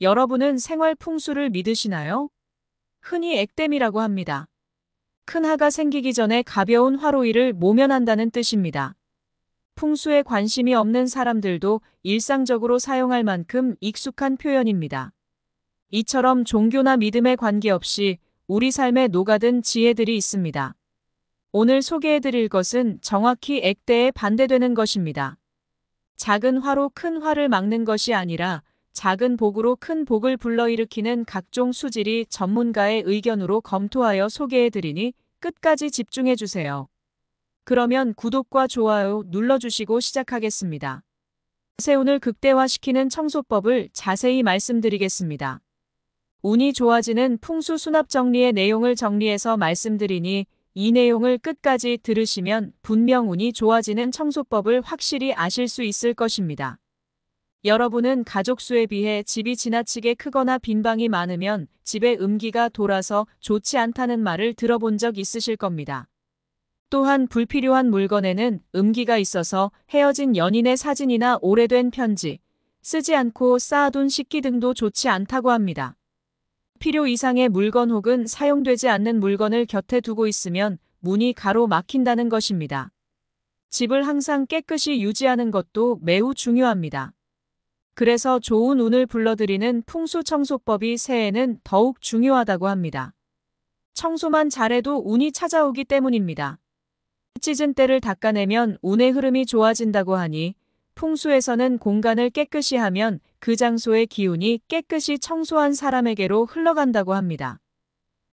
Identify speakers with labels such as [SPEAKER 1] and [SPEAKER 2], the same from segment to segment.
[SPEAKER 1] 여러분은 생활 풍수를 믿으시나요? 흔히 액땜이라고 합니다. 큰화가 생기기 전에 가벼운 화로 일을 모면한다는 뜻입니다. 풍수에 관심이 없는 사람들도 일상적으로 사용할 만큼 익숙한 표현입니다. 이처럼 종교나 믿음에 관계없이 우리 삶에 녹아든 지혜들이 있습니다. 오늘 소개해드릴 것은 정확히 액대에 반대되는 것입니다. 작은 화로 큰 화를 막는 것이 아니라 작은 복으로 큰 복을 불러일으키는 각종 수질이 전문가의 의견으로 검토하여 소개해드리니 끝까지 집중해주세요. 그러면 구독과 좋아요 눌러주시고 시작하겠습니다. 세운을 극대화시키는 청소법을 자세히 말씀드리겠습니다. 운이 좋아지는 풍수 수납 정리의 내용을 정리해서 말씀드리니 이 내용을 끝까지 들으시면 분명 운이 좋아지는 청소법을 확실히 아실 수 있을 것입니다. 여러분은 가족 수에 비해 집이 지나치게 크거나 빈방이 많으면 집에 음기가 돌아서 좋지 않다는 말을 들어본 적 있으실 겁니다. 또한 불필요한 물건에는 음기가 있어서 헤어진 연인의 사진이나 오래된 편지, 쓰지 않고 쌓아둔 식기 등도 좋지 않다고 합니다. 필요 이상의 물건 혹은 사용되지 않는 물건을 곁에 두고 있으면 문이 가로 막힌다는 것입니다. 집을 항상 깨끗이 유지하는 것도 매우 중요합니다. 그래서 좋은 운을 불러들이는 풍수청소법이 새해에는 더욱 중요하다고 합니다. 청소만 잘해도 운이 찾아오기 때문입니다. 찢은 때를 닦아내면 운의 흐름이 좋아진다고 하니 풍수에서는 공간을 깨끗이 하면 그 장소의 기운이 깨끗이 청소한 사람에게로 흘러간다고 합니다.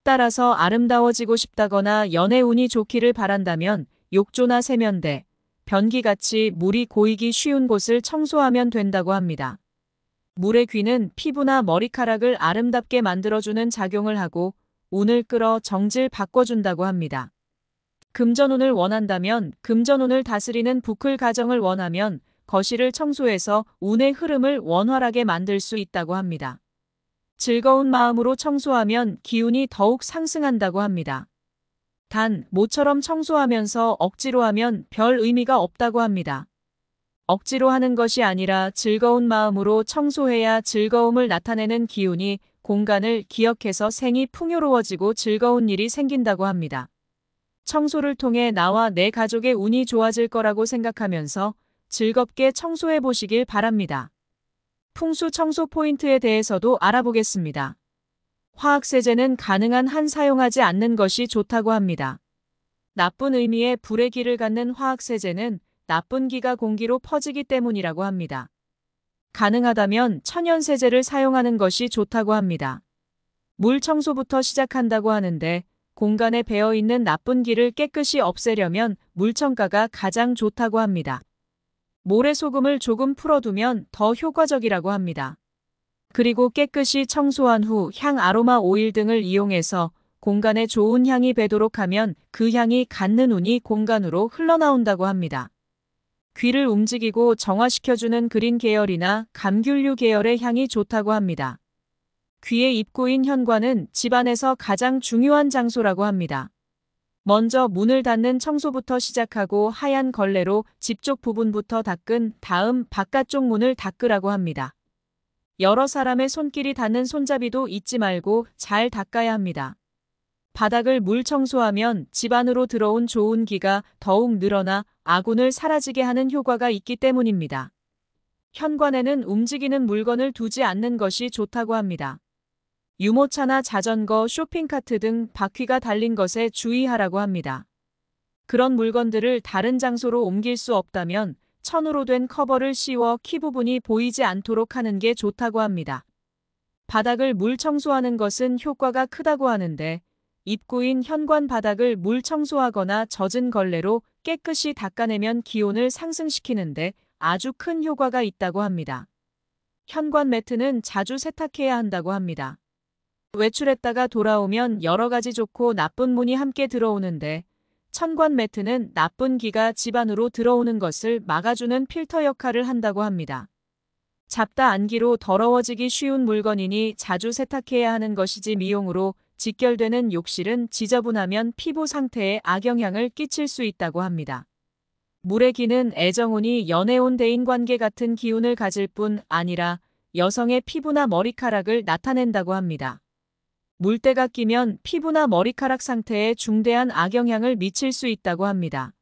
[SPEAKER 1] 따라서 아름다워지고 싶다거나 연애 운이 좋기를 바란다면 욕조나 세면대, 변기같이 물이 고이기 쉬운 곳을 청소하면 된다고 합니다. 물의 귀는 피부나 머리카락을 아름답게 만들어주는 작용을 하고 운을 끌어 정질 바꿔준다고 합니다. 금전운을 원한다면 금전운을 다스리는 부클 가정을 원하면 거실을 청소해서 운의 흐름을 원활하게 만들 수 있다고 합니다. 즐거운 마음으로 청소하면 기운이 더욱 상승한다고 합니다. 단, 모처럼 청소하면서 억지로 하면 별 의미가 없다고 합니다. 억지로 하는 것이 아니라 즐거운 마음으로 청소해야 즐거움을 나타내는 기운이 공간을 기억해서 생이 풍요로워지고 즐거운 일이 생긴다고 합니다. 청소를 통해 나와 내 가족의 운이 좋아질 거라고 생각하면서 즐겁게 청소해 보시길 바랍니다. 풍수 청소 포인트에 대해서도 알아보겠습니다. 화학세제는 가능한 한 사용하지 않는 것이 좋다고 합니다. 나쁜 의미의 불의 기를 갖는 화학세제는 나쁜 기가 공기로 퍼지기 때문이라고 합니다. 가능하다면 천연세제를 사용하는 것이 좋다고 합니다. 물 청소부터 시작한다고 하는데 공간에 배어있는 나쁜 기를 깨끗이 없애려면 물청가가 가장 좋다고 합니다. 모래소금을 조금 풀어두면 더 효과적이라고 합니다. 그리고 깨끗이 청소한 후 향 아로마 오일 등을 이용해서 공간에 좋은 향이 배도록 하면 그 향이 갖는 운이 공간으로 흘러나온다고 합니다. 귀를 움직이고 정화시켜주는 그린 계열이나 감귤류 계열의 향이 좋다고 합니다. 귀의 입구인 현관은 집안에서 가장 중요한 장소라고 합니다. 먼저 문을 닫는 청소부터 시작하고 하얀 걸레로 집쪽 부분부터 닦은 다음 바깥쪽 문을 닦으라고 합니다. 여러 사람의 손길이 닿는 손잡이도 잊지 말고 잘 닦아야 합니다. 바닥을 물 청소하면 집안으로 들어온 좋은 기가 더욱 늘어나 아군을 사라지게 하는 효과가 있기 때문입니다. 현관에는 움직이는 물건을 두지 않는 것이 좋다고 합니다. 유모차나 자전거, 쇼핑카트 등 바퀴가 달린 것에 주의하라고 합니다. 그런 물건들을 다른 장소로 옮길 수 없다면 천으로 된 커버를 씌워 키 부분이 보이지 않도록 하는 게 좋다고 합니다. 바닥을 물 청소하는 것은 효과가 크다고 하는데 입구인 현관 바닥을 물 청소하거나 젖은 걸레로 깨끗이 닦아내면 기온을 상승시키는데 아주 큰 효과가 있다고 합니다. 현관 매트는 자주 세탁해야 한다고 합니다. 외출했다가 돌아오면 여러 가지 좋고 나쁜 문이 함께 들어오는데 천관 매트는 나쁜 기가 집안으로 들어오는 것을 막아주는 필터 역할을 한다고 합니다. 잡다 안기로 더러워지기 쉬운 물건이니 자주 세탁해야 하는 것이지 미용으로 직결되는 욕실은 지저분하면 피부 상태에 악영향을 끼칠 수 있다고 합니다. 물의 기는 애정운이 연애운 대인관계 같은 기운을 가질 뿐 아니라 여성의 피부나 머리카락을 나타낸다고 합니다. 물때가 끼면 피부나 머리카락 상태에 중대한 악영향을 미칠 수 있다고 합니다.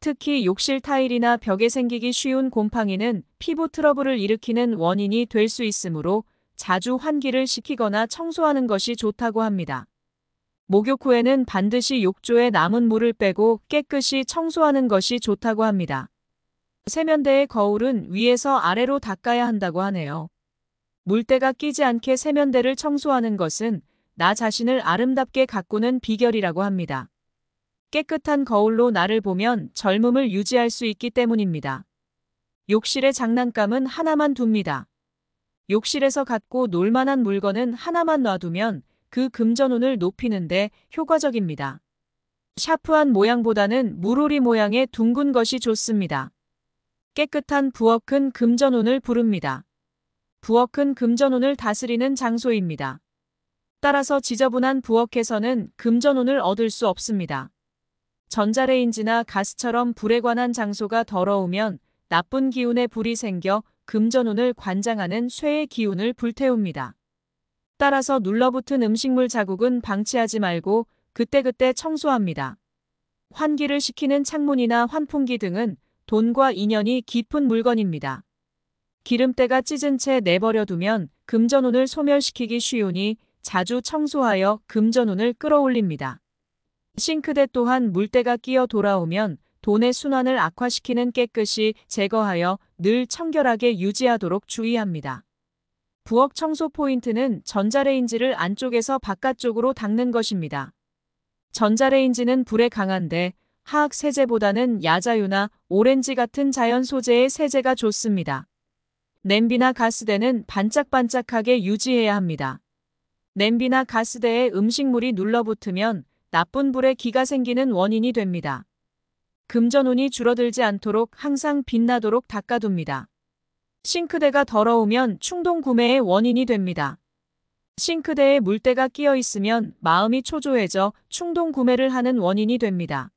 [SPEAKER 1] 특히 욕실 타일이나 벽에 생기기 쉬운 곰팡이는 피부 트러블을 일으키는 원인이 될 수 있으므로 자주 환기를 시키거나 청소하는 것이 좋다고 합니다. 목욕 후에는 반드시 욕조에 남은 물을 빼고 깨끗이 청소하는 것이 좋다고 합니다. 세면대의 거울은 위에서 아래로 닦아야 한다고 하네요. 물때가 끼지 않게 세면대를 청소하는 것은 나 자신을 아름답게 가꾸는 비결이라고 합니다. 깨끗한 거울로 나를 보면 젊음을 유지할 수 있기 때문입니다. 욕실의 장난감은 하나만 둡니다. 욕실에서 갖고 놀만한 물건은 하나만 놔두면 그 금전운을 높이는데 효과적입니다. 샤프한 모양보다는 물오리 모양의 둥근 것이 좋습니다. 깨끗한 부엌은 금전운을 부릅니다. 부엌은 금전운을 다스리는 장소입니다. 따라서 지저분한 부엌에서는 금전운을 얻을 수 없습니다. 전자레인지나 가스처럼 불에 관한 장소가 더러우면 나쁜 기운의 불이 생겨 금전운을 관장하는 쇠의 기운을 불태웁니다. 따라서 눌러붙은 음식물 자국은 방치하지 말고 그때그때 청소합니다. 환기를 시키는 창문이나 환풍기 등은 돈과 인연이 깊은 물건입니다. 기름때가 찢은 채 내버려두면 금전운을 소멸시키기 쉬우니 자주 청소하여 금전운을 끌어올립니다. 싱크대 또한 물때가 끼어 돌아오면 돈의 순환을 악화시키는 깨끗이 제거하여 늘 청결하게 유지하도록 주의합니다. 부엌 청소 포인트는 전자레인지를 안쪽에서 바깥쪽으로 닦는 것입니다. 전자레인지는 불에 강한데 화학 세제보다는 야자유나 오렌지 같은 자연 소재의 세제가 좋습니다. 냄비나 가스대는 반짝반짝하게 유지해야 합니다. 냄비나 가스대에 음식물이 눌러붙으면 나쁜 불에 기가 생기는 원인이 됩니다. 금전운이 줄어들지 않도록 항상 빛나도록 닦아둡니다. 싱크대가 더러우면 충동 구매의 원인이 됩니다. 싱크대에 물때가 끼어 있으면 마음이 초조해져 충동 구매를 하는 원인이 됩니다.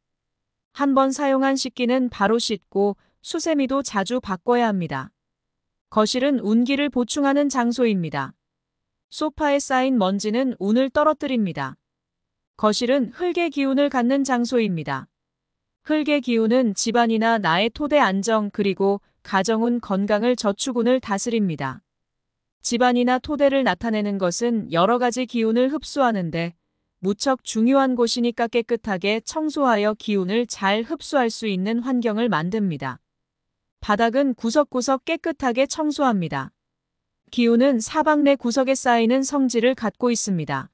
[SPEAKER 1] 한 번 사용한 식기는 바로 씻고 수세미도 자주 바꿔야 합니다. 거실은 운기를 보충하는 장소입니다. 소파에 쌓인 먼지는 운을 떨어뜨립니다. 거실은 흙의 기운을 갖는 장소입니다. 흙의 기운은 집안이나 나의 토대 안정 그리고 가정운 건강을 저축운을 다스립니다. 집안이나 토대를 나타내는 것은 여러 가지 기운을 흡수하는데 무척 중요한 곳이니까 깨끗하게 청소하여 기운을 잘 흡수할 수 있는 환경을 만듭니다. 바닥은 구석구석 깨끗하게 청소합니다. 기운은 사방 내 구석에 쌓이는 성질을 갖고 있습니다.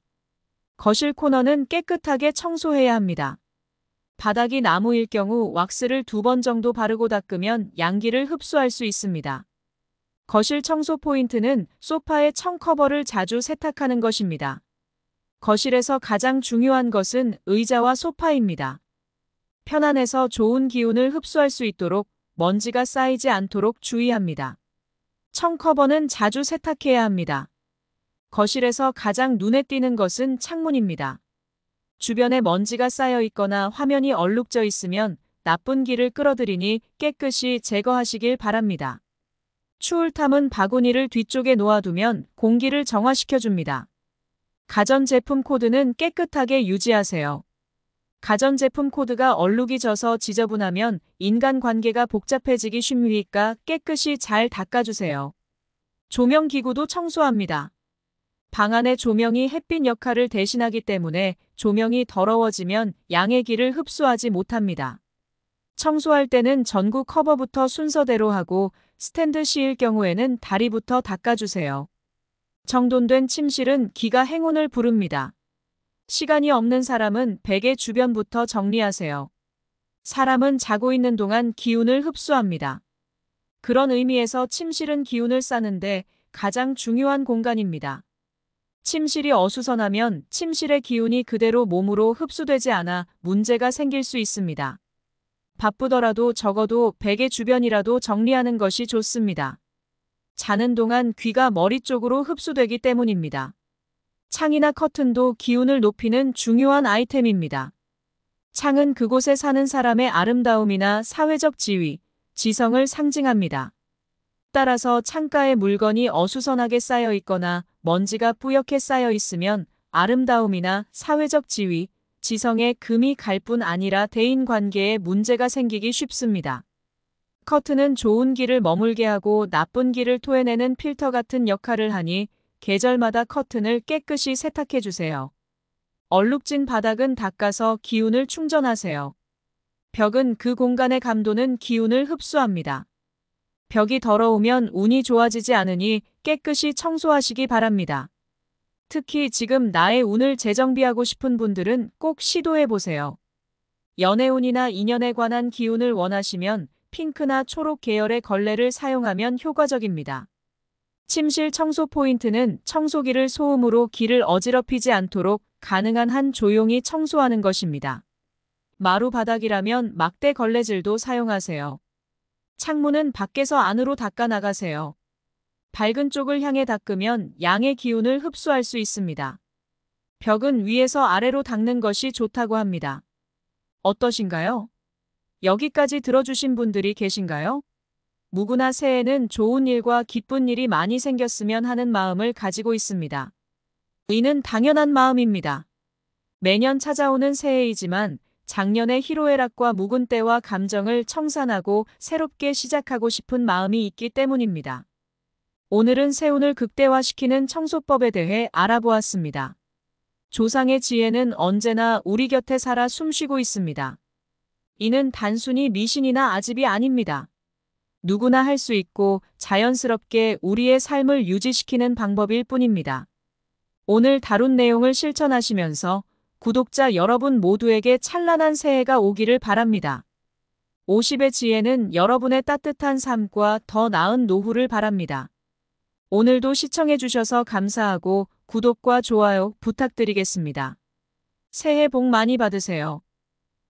[SPEAKER 1] 거실 코너는 깨끗하게 청소해야 합니다. 바닥이 나무일 경우 왁스를 두 번 정도 바르고 닦으면 양기를 흡수할 수 있습니다. 거실 청소 포인트는 소파의 청커버를 자주 세탁하는 것입니다. 거실에서 가장 중요한 것은 의자와 소파입니다. 편안해서 좋은 기운을 흡수할 수 있도록 먼지가 쌓이지 않도록 주의합니다. 청커버는 자주 세탁해야 합니다. 거실에서 가장 눈에 띄는 것은 창문입니다. 주변에 먼지가 쌓여 있거나 화면이 얼룩져 있으면 나쁜 기를 끌어들이니 깨끗이 제거하시길 바랍니다. 추울탐은 바구니를 뒤쪽에 놓아두면 공기를 정화시켜줍니다. 가전제품 코드는 깨끗하게 유지하세요. 가전제품 코드가 얼룩이 져서 지저분하면 인간관계가 복잡해지기 쉽니까 깨끗이 잘 닦아주세요. 조명기구도 청소합니다. 방 안의 조명이 햇빛 역할을 대신하기 때문에 조명이 더러워지면 양의 기를 흡수하지 못합니다. 청소할 때는 전구 커버부터 순서대로 하고 스탠드 시일 경우에는 다리부터 닦아주세요. 정돈된 침실은 기가 행운을 부릅니다. 시간이 없는 사람은 베개 주변부터 정리하세요. 사람은 자고 있는 동안 기운을 흡수합니다. 그런 의미에서 침실은 기운을 싸는데 가장 중요한 공간입니다. 침실이 어수선하면 침실의 기운이 그대로 몸으로 흡수되지 않아 문제가 생길 수 있습니다. 바쁘더라도 적어도 베개 주변이라도 정리하는 것이 좋습니다. 자는 동안 귀가 머리 쪽으로 흡수되기 때문입니다. 창이나 커튼도 기운을 높이는 중요한 아이템입니다. 창은 그곳에 사는 사람의 아름다움이나 사회적 지위, 지성을 상징합니다. 따라서 창가에 물건이 어수선하게 쌓여 있거나 먼지가 뿌옇게 쌓여 있으면 아름다움이나 사회적 지위, 지성에 금이 갈 뿐 아니라 대인 관계에 문제가 생기기 쉽습니다. 커튼은 좋은 길을 머물게 하고 나쁜 길을 토해내는 필터 같은 역할을 하니 계절마다 커튼을 깨끗이 세탁해주세요. 얼룩진 바닥은 닦아서 기운을 충전하세요. 벽은 그 공간의 감도는 기운을 흡수합니다. 벽이 더러우면 운이 좋아지지 않으니 깨끗이 청소하시기 바랍니다. 특히 지금 나의 운을 재정비하고 싶은 분들은 꼭 시도해보세요. 연애운이나 인연에 관한 기운을 원하시면 핑크나 초록 계열의 걸레를 사용하면 효과적입니다. 침실 청소 포인트는 청소기를 소음으로 귀를 어지럽히지 않도록 가능한 한 조용히 청소하는 것입니다. 마루 바닥이라면 막대 걸레질도 사용하세요. 창문은 밖에서 안으로 닦아 나가세요. 밝은 쪽을 향해 닦으면 양의 기운을 흡수할 수 있습니다. 벽은 위에서 아래로 닦는 것이 좋다고 합니다. 어떠신가요? 여기까지 들어주신 분들이 계신가요? 무구나 새해는 좋은 일과 기쁜 일이 많이 생겼으면 하는 마음을 가지고 있습니다. 이는 당연한 마음입니다. 매년 찾아오는 새해이지만 작년의 희로애락과 묵은 때와 감정을 청산하고 새롭게 시작하고 싶은 마음이 있기 때문입니다. 오늘은 세운을 극대화시키는 청소법에 대해 알아보았습니다. 조상의 지혜는 언제나 우리 곁에 살아 숨쉬고 있습니다. 이는 단순히 미신이나 아집이 아닙니다. 누구나 할 수 있고 자연스럽게 우리의 삶을 유지시키는 방법일 뿐입니다. 오늘 다룬 내용을 실천하시면서 구독자 여러분 모두에게 찬란한 새해가 오기를 바랍니다. 50의 지혜는 여러분의 따뜻한 삶과 더 나은 노후를 바랍니다. 오늘도 시청해주셔서 감사하고 구독과 좋아요 부탁드리겠습니다. 새해 복 많이 받으세요.